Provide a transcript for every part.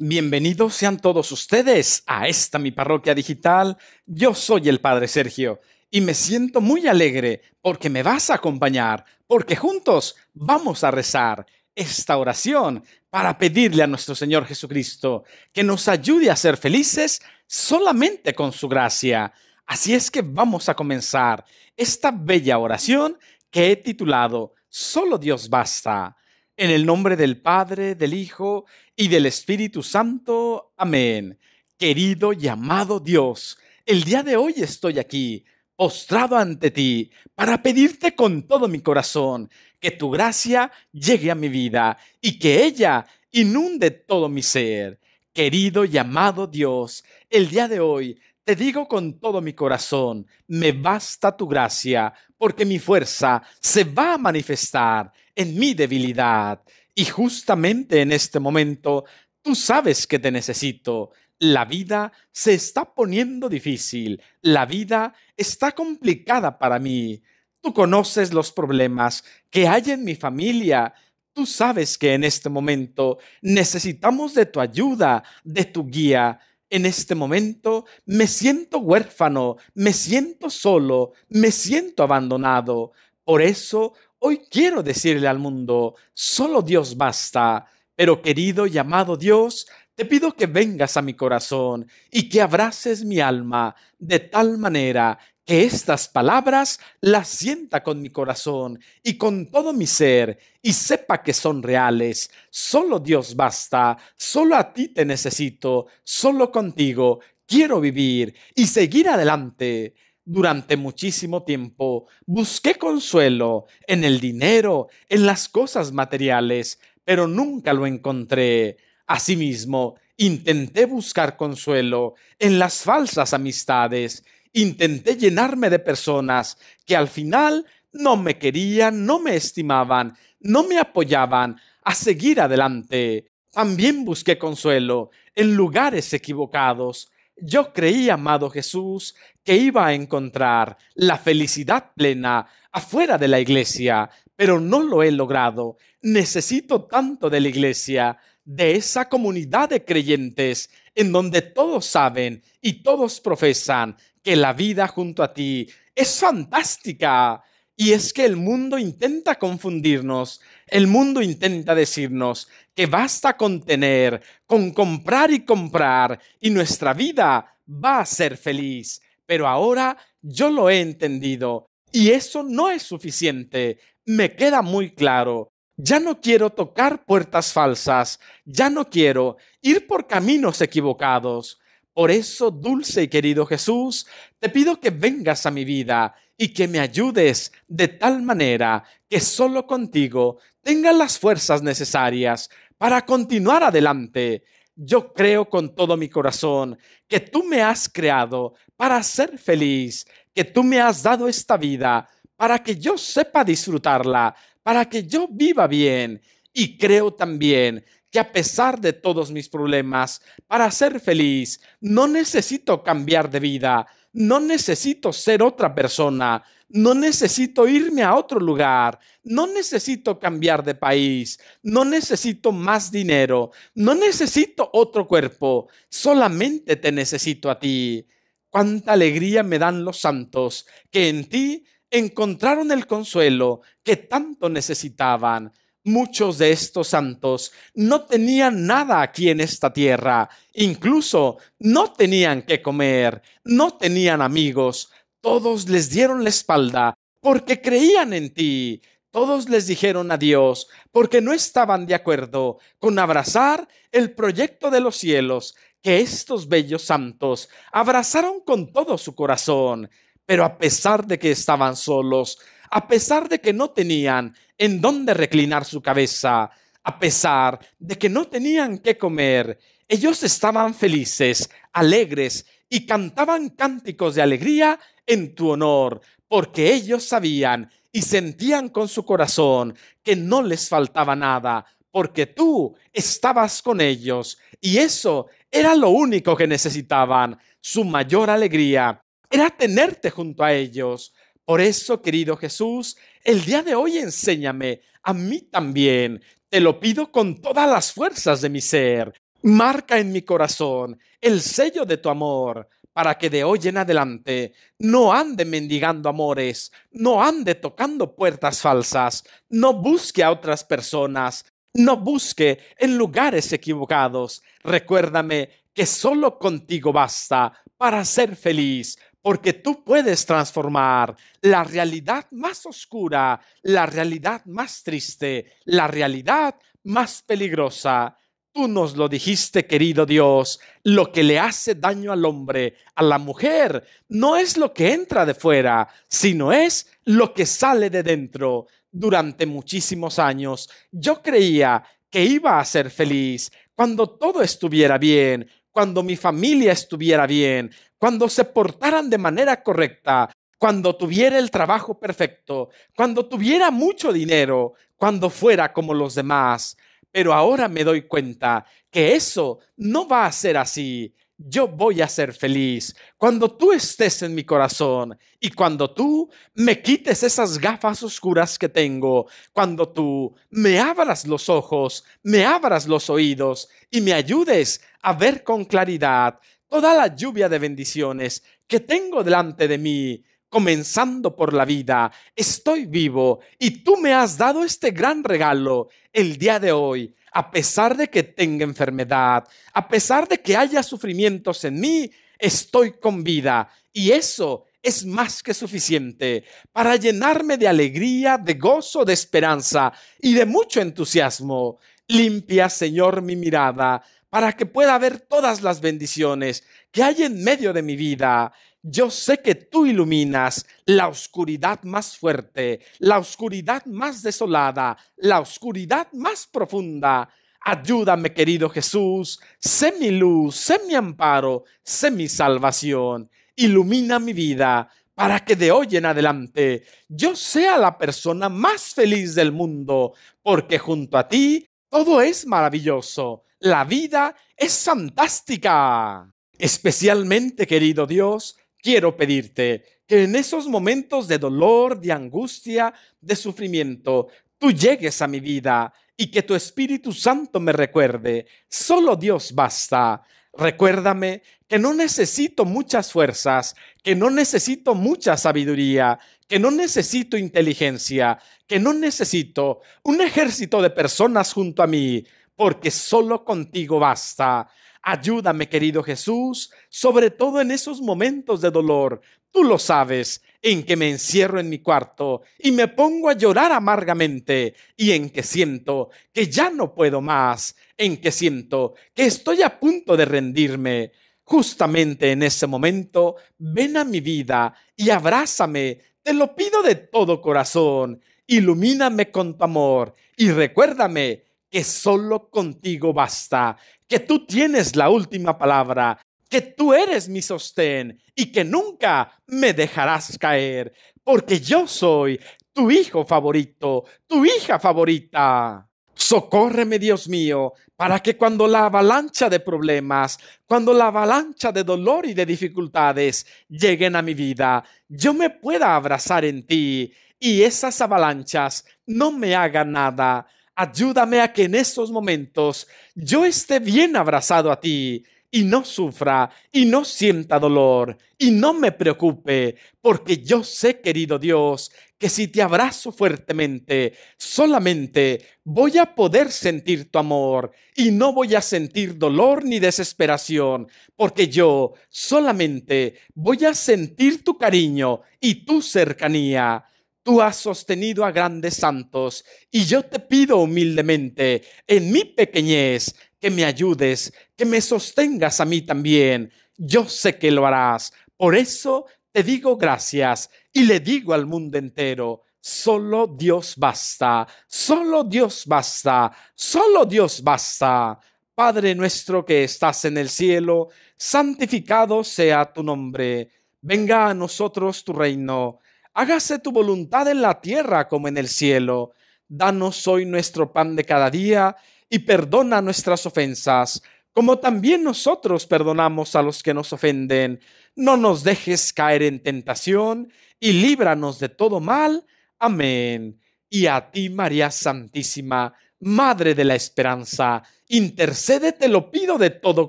Bienvenidos sean todos ustedes a esta mi parroquia digital. Yo soy el Padre Sergio y me siento muy alegre porque me vas a acompañar, porque juntos vamos a rezar esta oración para pedirle a nuestro Señor Jesucristo que nos ayude a ser felices solamente con su gracia. Así es que vamos a comenzar esta bella oración que he titulado Solo Dios basta. En el nombre del Padre, del Hijo y del Espíritu Santo. Amén. Querido y amado Dios, el día de hoy estoy aquí, postrado ante ti, para pedirte con todo mi corazón que tu gracia llegue a mi vida y que ella inunde todo mi ser. Querido y amado Dios, el día de hoy te digo con todo mi corazón, me basta tu gracia, porque mi fuerza se va a manifestar en mi debilidad. Y justamente en este momento, tú sabes que te necesito. La vida se está poniendo difícil. La vida está complicada para mí. Tú conoces los problemas que hay en mi familia. Tú sabes que en este momento necesitamos de tu ayuda, de tu guía. En este momento me siento huérfano, me siento solo, me siento abandonado. Por eso Hoy quiero decirle al mundo, solo Dios basta, pero querido y amado Dios, te pido que vengas a mi corazón y que abraces mi alma de tal manera que estas palabras las sienta con mi corazón y con todo mi ser y sepa que son reales. Solo Dios basta, solo a ti te necesito, solo contigo quiero vivir y seguir adelante durante muchísimo tiempo busqué consuelo en el dinero, en las cosas materiales, pero nunca lo encontré. Asimismo, intenté buscar consuelo en las falsas amistades, intenté llenarme de personas que al final no me querían, no me estimaban, no me apoyaban a seguir adelante. También busqué consuelo en lugares equivocados, yo creí, amado Jesús, que iba a encontrar la felicidad plena afuera de la iglesia, pero no lo he logrado. Necesito tanto de la iglesia, de esa comunidad de creyentes en donde todos saben y todos profesan que la vida junto a ti es fantástica, y es que el mundo intenta confundirnos, el mundo intenta decirnos que basta con tener, con comprar y comprar, y nuestra vida va a ser feliz. Pero ahora yo lo he entendido, y eso no es suficiente, me queda muy claro. Ya no quiero tocar puertas falsas, ya no quiero ir por caminos equivocados. Por eso, dulce y querido Jesús, te pido que vengas a mi vida y que me ayudes de tal manera que solo contigo tenga las fuerzas necesarias para continuar adelante. Yo creo con todo mi corazón que tú me has creado para ser feliz, que tú me has dado esta vida para que yo sepa disfrutarla, para que yo viva bien. Y creo también que a pesar de todos mis problemas, para ser feliz, no necesito cambiar de vida, no necesito ser otra persona, no necesito irme a otro lugar, no necesito cambiar de país, no necesito más dinero, no necesito otro cuerpo, solamente te necesito a ti. Cuánta alegría me dan los santos que en ti encontraron el consuelo que tanto necesitaban muchos de estos santos no tenían nada aquí en esta tierra, incluso no tenían que comer, no tenían amigos, todos les dieron la espalda porque creían en ti, todos les dijeron adiós porque no estaban de acuerdo con abrazar el proyecto de los cielos que estos bellos santos abrazaron con todo su corazón, pero a pesar de que estaban solos, a pesar de que no tenían en dónde reclinar su cabeza, a pesar de que no tenían qué comer, ellos estaban felices, alegres y cantaban cánticos de alegría en tu honor, porque ellos sabían y sentían con su corazón que no les faltaba nada, porque tú estabas con ellos y eso era lo único que necesitaban, su mayor alegría era tenerte junto a ellos. Por eso, querido Jesús, el día de hoy enséñame, a mí también, te lo pido con todas las fuerzas de mi ser. Marca en mi corazón el sello de tu amor, para que de hoy en adelante no ande mendigando amores, no ande tocando puertas falsas, no busque a otras personas, no busque en lugares equivocados. Recuérdame que solo contigo basta para ser feliz, porque tú puedes transformar la realidad más oscura, la realidad más triste, la realidad más peligrosa. Tú nos lo dijiste, querido Dios, lo que le hace daño al hombre, a la mujer, no es lo que entra de fuera, sino es lo que sale de dentro. Durante muchísimos años yo creía que iba a ser feliz cuando todo estuviera bien, cuando mi familia estuviera bien, cuando se portaran de manera correcta, cuando tuviera el trabajo perfecto, cuando tuviera mucho dinero, cuando fuera como los demás. Pero ahora me doy cuenta que eso no va a ser así yo voy a ser feliz cuando tú estés en mi corazón y cuando tú me quites esas gafas oscuras que tengo, cuando tú me abras los ojos, me abras los oídos y me ayudes a ver con claridad toda la lluvia de bendiciones que tengo delante de mí. Comenzando por la vida, estoy vivo y tú me has dado este gran regalo el día de hoy a pesar de que tenga enfermedad, a pesar de que haya sufrimientos en mí, estoy con vida. Y eso es más que suficiente para llenarme de alegría, de gozo, de esperanza y de mucho entusiasmo. Limpia, Señor, mi mirada para que pueda ver todas las bendiciones que hay en medio de mi vida yo sé que tú iluminas la oscuridad más fuerte, la oscuridad más desolada, la oscuridad más profunda. Ayúdame, querido Jesús, sé mi luz, sé mi amparo, sé mi salvación. Ilumina mi vida para que de hoy en adelante yo sea la persona más feliz del mundo, porque junto a ti todo es maravilloso, la vida es fantástica. Especialmente, querido Dios, Quiero pedirte que en esos momentos de dolor, de angustia, de sufrimiento, tú llegues a mi vida y que tu Espíritu Santo me recuerde. Solo Dios basta. Recuérdame que no necesito muchas fuerzas, que no necesito mucha sabiduría, que no necesito inteligencia, que no necesito un ejército de personas junto a mí, porque solo contigo basta. Ayúdame, querido Jesús, sobre todo en esos momentos de dolor. Tú lo sabes, en que me encierro en mi cuarto y me pongo a llorar amargamente y en que siento que ya no puedo más, en que siento que estoy a punto de rendirme. Justamente en ese momento, ven a mi vida y abrázame, te lo pido de todo corazón, ilumíname con tu amor y recuérdame que solo contigo basta, que tú tienes la última palabra, que tú eres mi sostén y que nunca me dejarás caer, porque yo soy tu hijo favorito, tu hija favorita. Socórreme, Dios mío, para que cuando la avalancha de problemas, cuando la avalancha de dolor y de dificultades lleguen a mi vida, yo me pueda abrazar en ti y esas avalanchas no me hagan nada, ayúdame a que en estos momentos yo esté bien abrazado a ti y no sufra y no sienta dolor y no me preocupe, porque yo sé, querido Dios, que si te abrazo fuertemente, solamente voy a poder sentir tu amor y no voy a sentir dolor ni desesperación, porque yo solamente voy a sentir tu cariño y tu cercanía. Tú has sostenido a grandes santos y yo te pido humildemente, en mi pequeñez, que me ayudes, que me sostengas a mí también. Yo sé que lo harás. Por eso te digo gracias y le digo al mundo entero, solo Dios basta, solo Dios basta, solo Dios basta. Padre nuestro que estás en el cielo, santificado sea tu nombre, venga a nosotros tu reino hágase tu voluntad en la tierra como en el cielo. Danos hoy nuestro pan de cada día y perdona nuestras ofensas, como también nosotros perdonamos a los que nos ofenden. No nos dejes caer en tentación y líbranos de todo mal. Amén. Y a ti, María Santísima, Madre de la Esperanza, intercede, te lo pido de todo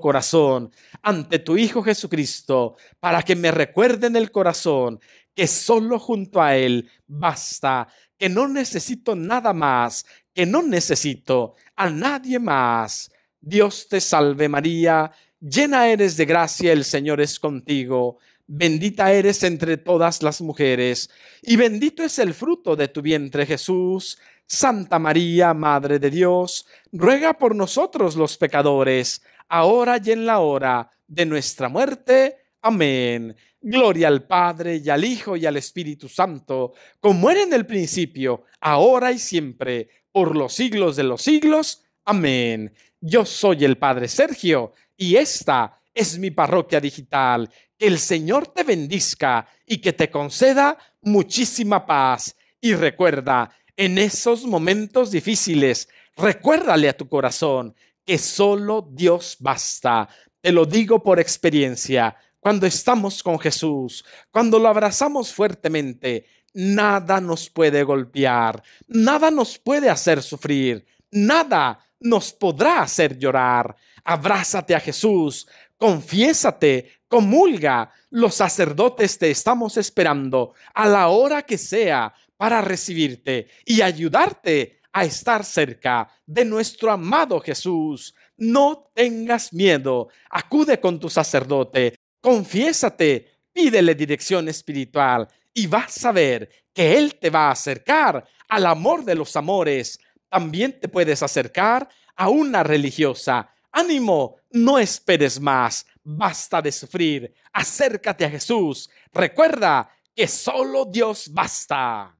corazón, ante tu Hijo Jesucristo, para que me recuerde en el corazón que solo junto a Él basta, que no necesito nada más, que no necesito a nadie más. Dios te salve María, llena eres de gracia, el Señor es contigo, bendita eres entre todas las mujeres, y bendito es el fruto de tu vientre Jesús. Santa María, Madre de Dios, ruega por nosotros los pecadores, ahora y en la hora de nuestra muerte. Amén. Gloria al Padre y al Hijo y al Espíritu Santo, como era en el principio, ahora y siempre, por los siglos de los siglos. Amén. Yo soy el Padre Sergio y esta es mi parroquia digital. Que el Señor te bendiga y que te conceda muchísima paz. Y recuerda, en esos momentos difíciles, recuérdale a tu corazón que solo Dios basta. Te lo digo por experiencia cuando estamos con Jesús, cuando lo abrazamos fuertemente, nada nos puede golpear, nada nos puede hacer sufrir, nada nos podrá hacer llorar. Abrázate a Jesús, confiésate, comulga. Los sacerdotes te estamos esperando a la hora que sea para recibirte y ayudarte a estar cerca de nuestro amado Jesús. No tengas miedo, acude con tu sacerdote. Confiésate, pídele dirección espiritual y vas a ver que Él te va a acercar al amor de los amores. También te puedes acercar a una religiosa. Ánimo, no esperes más, basta de sufrir, acércate a Jesús. Recuerda que solo Dios basta.